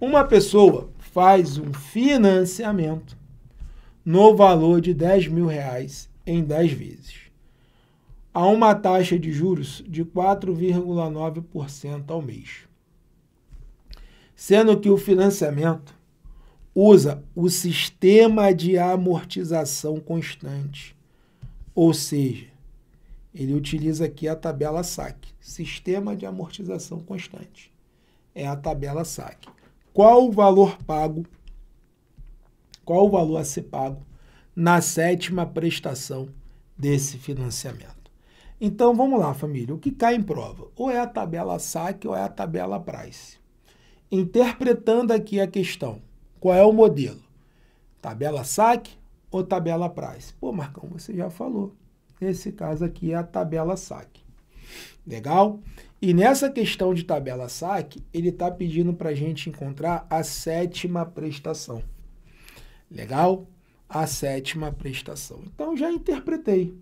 Uma pessoa faz um financiamento no valor de 10 mil reais em 10 vezes, a uma taxa de juros de 4,9% ao mês. Sendo que o financiamento usa o sistema de amortização constante, ou seja, ele utiliza aqui a tabela SAC, Sistema de Amortização Constante. É a tabela SAC qual o valor pago, qual o valor a ser pago na sétima prestação desse financiamento. Então vamos lá, família, o que cai em prova? Ou é a tabela saque ou é a tabela price. Interpretando aqui a questão, qual é o modelo? Tabela saque ou tabela price? Pô, Marcão, você já falou. Nesse caso aqui é a tabela saque. Legal? E nessa questão de tabela saque, ele está pedindo para a gente encontrar a sétima prestação. Legal? A sétima prestação. Então, já interpretei.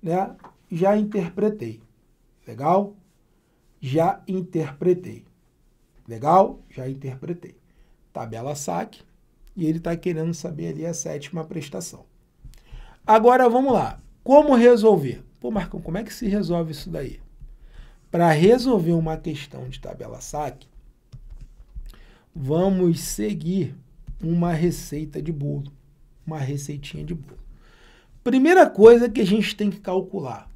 Né? Já interpretei. Legal? Já interpretei. Legal? Já interpretei. Tabela saque. E ele está querendo saber ali a sétima prestação. Agora, vamos lá. Como resolver? Pô, Marcão, como é que se resolve isso daí? Para resolver uma questão de tabela SAC, vamos seguir uma receita de bolo, uma receitinha de bolo. Primeira coisa que a gente tem que calcular,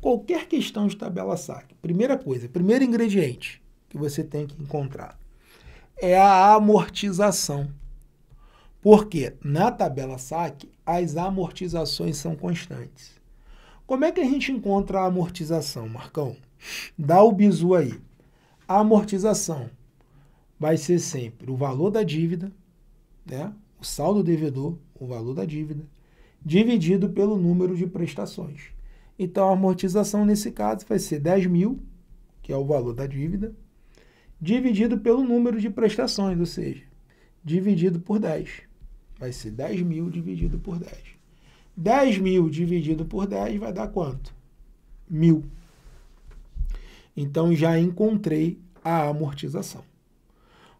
qualquer questão de tabela SAC, primeira coisa, primeiro ingrediente que você tem que encontrar é a amortização. Porque na tabela SAC, as amortizações são constantes. Como é que a gente encontra a amortização, Marcão? Dá o bizu aí. A amortização vai ser sempre o valor da dívida, né? o saldo devedor, o valor da dívida, dividido pelo número de prestações. Então, a amortização, nesse caso, vai ser 10 mil, que é o valor da dívida, dividido pelo número de prestações, ou seja, dividido por 10. Vai ser 10 mil dividido por 10. 10 mil dividido por 10 vai dar quanto? Mil. Então já encontrei a amortização.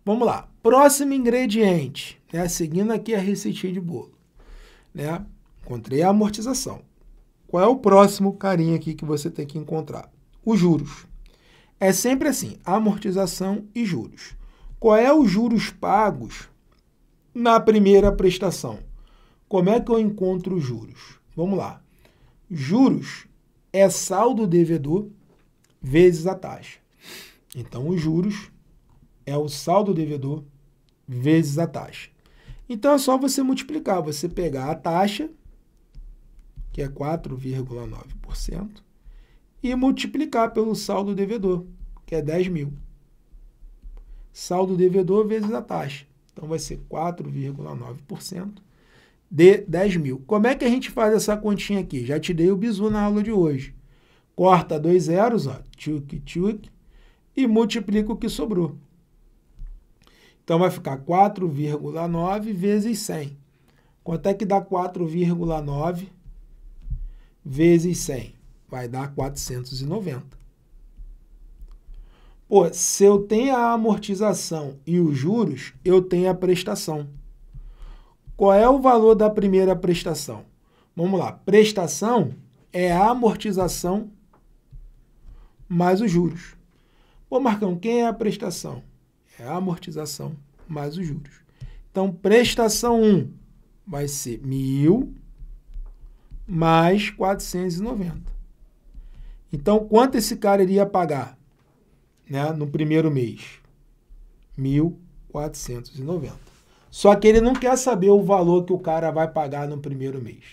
Vamos lá. Próximo ingrediente, né? seguindo aqui a receitinha de bolo. Né? Encontrei a amortização. Qual é o próximo carinha aqui que você tem que encontrar? Os juros. É sempre assim, amortização e juros. Qual é os juros pagos na primeira prestação? Como é que eu encontro os juros? Vamos lá. Juros é saldo devedor vezes a taxa. Então, os juros é o saldo devedor vezes a taxa. Então, é só você multiplicar. Você pegar a taxa, que é 4,9%, e multiplicar pelo saldo devedor, que é 10 mil. Saldo devedor vezes a taxa. Então, vai ser 4,9% de 10 mil. Como é que a gente faz essa continha aqui? Já te dei o bizu na aula de hoje. Corta dois zeros, ó, tchuc, tchuc, e multiplica o que sobrou. Então vai ficar 4,9 vezes 100. Quanto é que dá 4,9 vezes 100? Vai dar 490. Pô, se eu tenho a amortização e os juros, eu tenho a prestação. Qual é o valor da primeira prestação? Vamos lá, prestação é a amortização mais os juros. Pô, Marcão, quem é a prestação? É a amortização mais os juros. Então, prestação 1 vai ser 1.000 mais 490. Então, quanto esse cara iria pagar né, no primeiro mês? 1.490. Só que ele não quer saber o valor que o cara vai pagar no primeiro mês.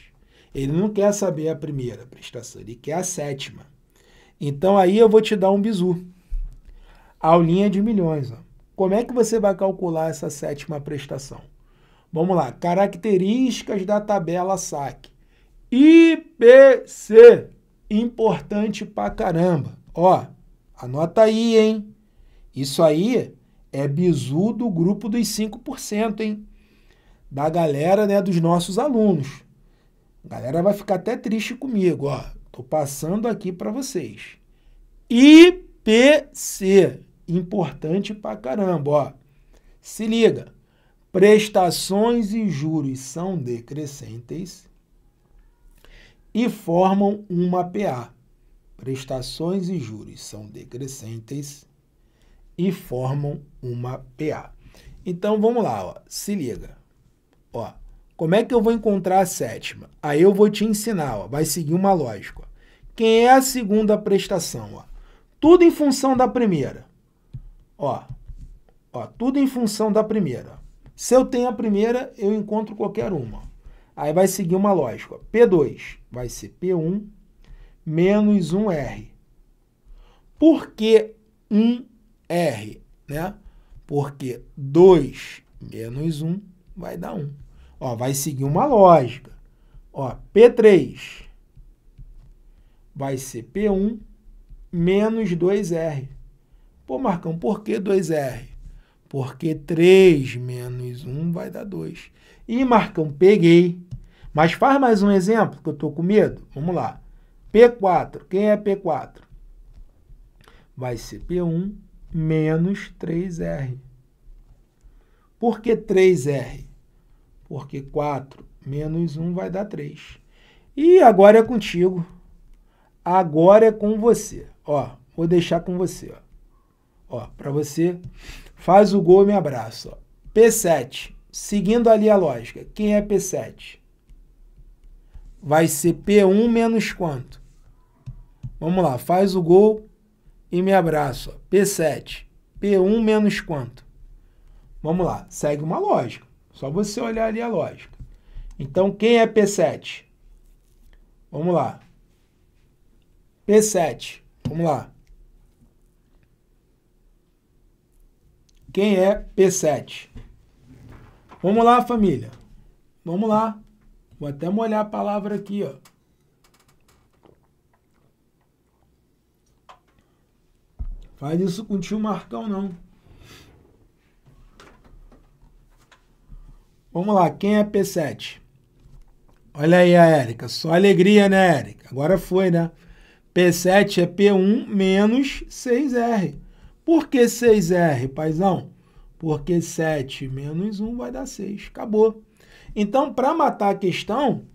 Ele não quer saber a primeira prestação, ele quer a sétima. Então aí eu vou te dar um bizu. Aulinha de milhões. Ó. Como é que você vai calcular essa sétima prestação? Vamos lá, características da tabela SAC. IPC, importante pra caramba. Ó, anota aí, hein? Isso aí é bizu do grupo dos 5%, hein? Da galera, né, dos nossos alunos. A galera vai ficar até triste comigo, ó. Estou passando aqui para vocês. IPC, importante pra caramba, ó. Se liga. Prestações e juros são decrescentes e formam uma PA. Prestações e juros são decrescentes e formam uma PA. Então vamos lá, ó. Se liga. Ó. Como é que eu vou encontrar a sétima? Aí eu vou te ensinar, ó, vai seguir uma lógica. Quem é a segunda prestação? Ó? Tudo em função da primeira. Ó, ó, tudo em função da primeira. Se eu tenho a primeira, eu encontro qualquer uma. Aí vai seguir uma lógica. P2 vai ser P1 menos 1R. Por que 1R? Né? Porque 2 menos 1 vai dar 1. Ó, vai seguir uma lógica. Ó, P3 vai ser P1 menos 2R. Pô, Marcão, por que 2R? Porque 3 menos 1 vai dar 2. E Marcão, peguei. Mas faz mais um exemplo, que eu estou com medo. Vamos lá. P4. Quem é P4? Vai ser P1 menos 3R. Por que 3R? porque 4 menos 1 vai dar 3. E agora é contigo. Agora é com você. Ó, vou deixar com você. Ó, ó para você, faz o gol e me abraça. P7, seguindo ali a lógica, quem é P7? Vai ser P1 menos quanto? Vamos lá, faz o gol e me abraça. P7, P1 menos quanto? Vamos lá, segue uma lógica. Só você olhar ali a lógica. Então, quem é P7? Vamos lá. P7. Vamos lá. Quem é P7? Vamos lá, família. Vamos lá. Vou até molhar a palavra aqui, ó. Faz isso com o tio Marcão, não. Vamos lá, quem é P7? Olha aí a Érica, só alegria, né, Érica? Agora foi, né? P7 é P1 menos 6R. Por que 6R, paizão? Porque 7 menos 1 vai dar 6. Acabou. Então, para matar a questão,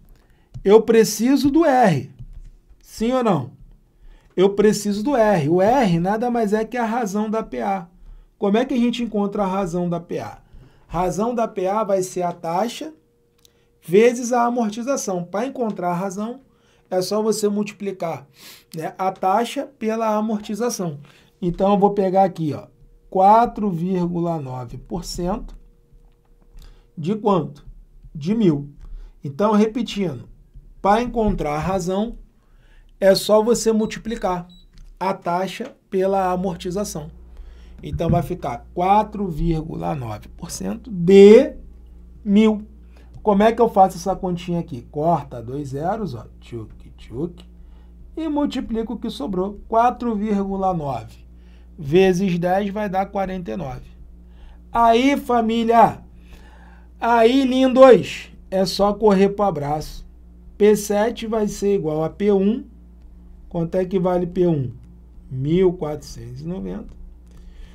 eu preciso do R. Sim ou não? Eu preciso do R. O R nada mais é que a razão da PA. Como é que a gente encontra a razão da PA? Razão da PA vai ser a taxa vezes a amortização. Para encontrar a razão, é só você multiplicar né, a taxa pela amortização. Então, eu vou pegar aqui, ó, 4,9% de quanto? De mil. Então, repetindo, para encontrar a razão, é só você multiplicar a taxa pela amortização. Então vai ficar 4,9% de mil. Como é que eu faço essa continha aqui? Corta dois zeros, ó, tchuc, tchuc, e multiplica o que sobrou. 4,9 vezes 10 vai dar 49. Aí, família! Aí, lindos! É só correr para o abraço. P7 vai ser igual a P1. Quanto é que vale P1? 1490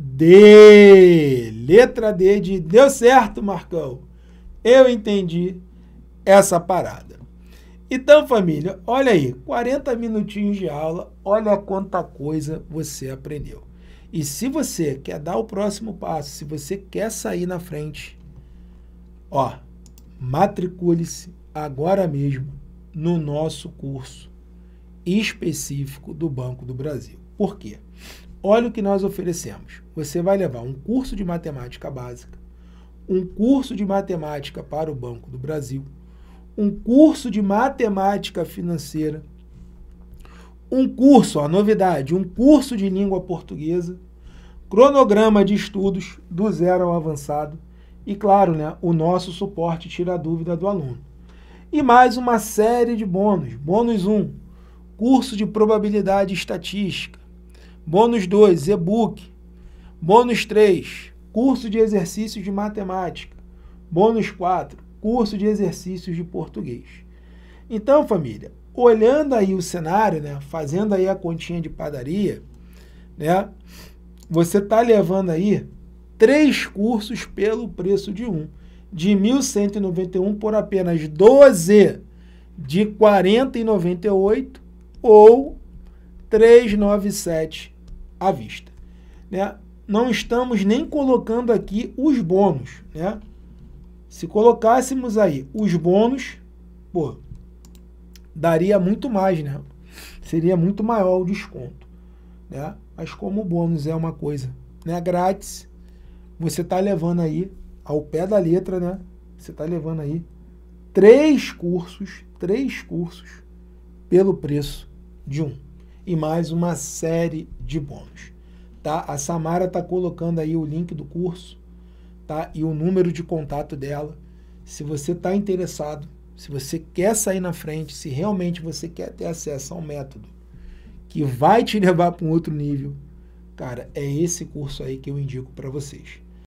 D. Letra D de deu certo, Marcão. Eu entendi essa parada. Então, família, olha aí, 40 minutinhos de aula, olha quanta coisa você aprendeu. E se você quer dar o próximo passo, se você quer sair na frente, ó, matricule-se agora mesmo no nosso curso específico do Banco do Brasil. Por quê? Olha o que nós oferecemos. Você vai levar um curso de matemática básica, um curso de matemática para o Banco do Brasil, um curso de matemática financeira, um curso, a novidade, um curso de língua portuguesa, cronograma de estudos do zero ao avançado e, claro, né, o nosso suporte tira a dúvida do aluno. E mais uma série de bônus. Bônus 1, curso de probabilidade estatística. Bônus 2, e-book. Bônus 3, curso de exercícios de matemática. Bônus 4, curso de exercícios de português. Então, família, olhando aí o cenário, né, fazendo aí a continha de padaria, né, você está levando aí três cursos pelo preço de um, de 1.191 por apenas 12 de 40,98 ou 397 à vista. Né? Não estamos nem colocando aqui os bônus. Né? Se colocássemos aí os bônus, pô, daria muito mais, né? Seria muito maior o desconto. Né? Mas como o bônus é uma coisa né, grátis, você está levando aí ao pé da letra, né? Você está levando aí três cursos, três cursos pelo preço de um e mais uma série de bônus. Tá? A Samara está colocando aí o link do curso tá? e o número de contato dela. Se você está interessado, se você quer sair na frente, se realmente você quer ter acesso a um método que vai te levar para um outro nível, cara, é esse curso aí que eu indico para vocês.